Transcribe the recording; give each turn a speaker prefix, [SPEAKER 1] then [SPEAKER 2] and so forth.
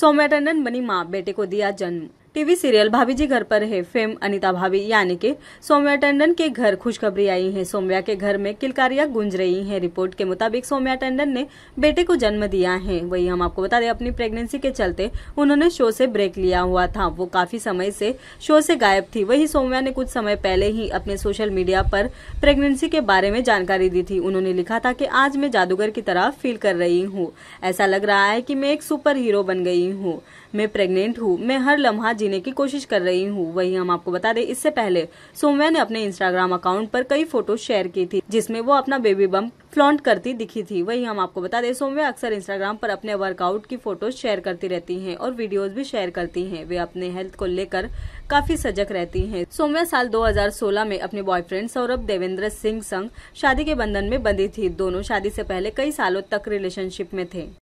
[SPEAKER 1] सौम्या टंडन बनी माँ बेटे को दिया जन्म टीवी सीरियल भाभी जी घर पर है फेम अनिता भाभी यानी के सोम्या टंडन के घर खुशखबरी आई है सोम्या के घर में किलकारियां गूंज रही हैं रिपोर्ट के मुताबिक सोम्या टंडन ने बेटे को जन्म दिया है वही हम आपको बता दें अपनी प्रेगनेंसी के चलते उन्होंने शो से ब्रेक लिया हुआ था वो काफी समय से शो से गायब थी वही सोम्या ने कुछ समय पहले ही अपने सोशल मीडिया पर प्रेगनेंसी के बारे में जानकारी दी थी उन्होंने लिखा था की आज मैं जादूगर की तरह फील कर रही हूँ ऐसा लग रहा है की मैं एक सुपर हीरो बन गई हूँ मैं प्रेग्नेंट हूँ मैं हर लम्हा जीने की कोशिश कर रही हूँ वही हम आपको बता दें इससे पहले सोम्या ने अपने इंस्टाग्राम अकाउंट पर कई फोटो शेयर की थी जिसमें वो अपना बेबी बम फ्लॉन्ट करती दिखी थी वही हम आपको बता दें सोम्या अक्सर इंस्टाग्राम पर अपने वर्कआउट की फोटो शेयर करती रहती हैं और वीडियोज भी शेयर करती हैं वे अपने हेल्थ को लेकर काफी सजग रहती हैं सोम्या साल 2016 में अपने बॉयफ्रेंड सौरभ देवेंद्र सिंह संग शादी के बंधन में बंधी थी दोनों शादी से पहले कई सालों तक रिलेशनशिप में थे